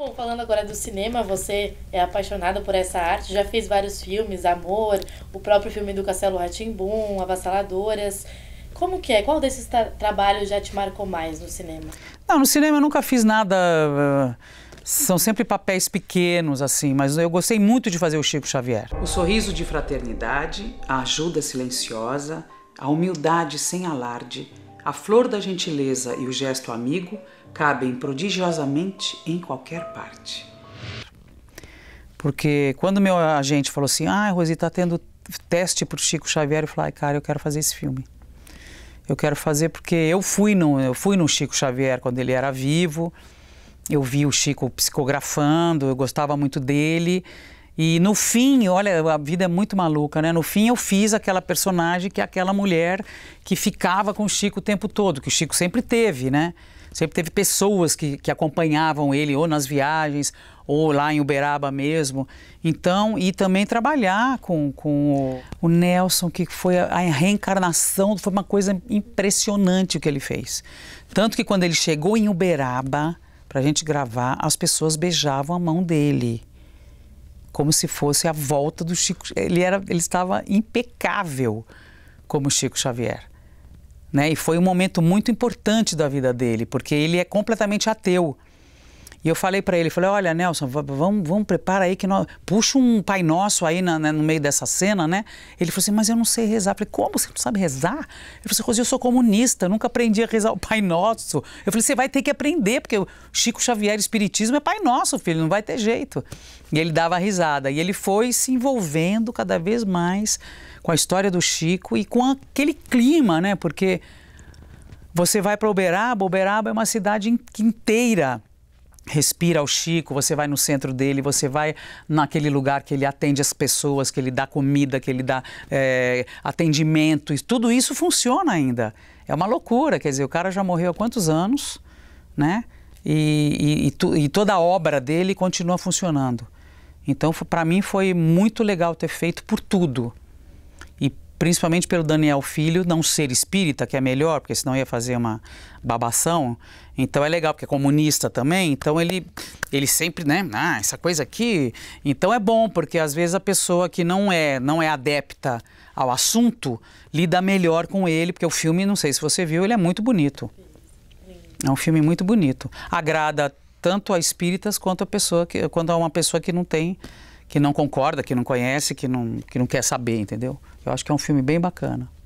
Bom, falando agora do cinema, você é apaixonada por essa arte, já fez vários filmes, Amor, o próprio filme do Castelo Ratimbum, Avassaladoras. Como que é? Qual desses tra trabalhos já te marcou mais no cinema? Não, no cinema eu nunca fiz nada. Ah, são sempre papéis pequenos, assim, mas eu gostei muito de fazer o Chico Xavier. O sorriso de fraternidade, a ajuda silenciosa, a humildade sem alarde a flor da gentileza e o gesto amigo cabem prodigiosamente em qualquer parte. Porque quando meu agente falou assim, ah, Rosi, está tendo teste para o Chico Xavier, eu falei, cara, eu quero fazer esse filme. Eu quero fazer porque eu fui no, eu fui no Chico Xavier quando ele era vivo, eu vi o Chico psicografando, eu gostava muito dele. E no fim, olha, a vida é muito maluca, né? No fim eu fiz aquela personagem que é aquela mulher que ficava com o Chico o tempo todo, que o Chico sempre teve, né? Sempre teve pessoas que, que acompanhavam ele, ou nas viagens, ou lá em Uberaba mesmo. Então, e também trabalhar com, com o, o Nelson, que foi a, a reencarnação, foi uma coisa impressionante o que ele fez. Tanto que quando ele chegou em Uberaba, para a gente gravar, as pessoas beijavam a mão dele como se fosse a volta do Chico. Ele, era, ele estava impecável como Chico Xavier. Né? E foi um momento muito importante da vida dele, porque ele é completamente ateu. E eu falei para ele, falei, olha, Nelson, vamos, vamos prepara aí que nós... Puxa um Pai Nosso aí na, né, no meio dessa cena, né? Ele falou assim, mas eu não sei rezar. Eu falei, como você não sabe rezar? Ele falou assim, Rosi, eu sou comunista, nunca aprendi a rezar o Pai Nosso. Eu falei, você vai ter que aprender, porque o Chico Xavier Espiritismo é Pai Nosso, filho, não vai ter jeito. E ele dava risada. E ele foi se envolvendo cada vez mais com a história do Chico e com aquele clima, né? Porque... Você vai para Uberaba, Uberaba é uma cidade inteira respira o Chico, você vai no centro dele, você vai naquele lugar que ele atende as pessoas, que ele dá comida, que ele dá é, atendimento, e tudo isso funciona ainda. É uma loucura, quer dizer, o cara já morreu há quantos anos, né? E, e, e, tu, e toda a obra dele continua funcionando. Então, para mim, foi muito legal ter feito por tudo principalmente pelo Daniel Filho não ser espírita, que é melhor, porque senão ia fazer uma babação. Então é legal, porque é comunista também, então ele, ele sempre, né, ah, essa coisa aqui. Então é bom, porque às vezes a pessoa que não é, não é adepta ao assunto lida melhor com ele, porque o filme, não sei se você viu, ele é muito bonito. É um filme muito bonito. Agrada tanto a espíritas quanto a pessoa que, quanto a uma pessoa que não tem que não concorda, que não conhece, que não, que não quer saber, entendeu? Eu acho que é um filme bem bacana.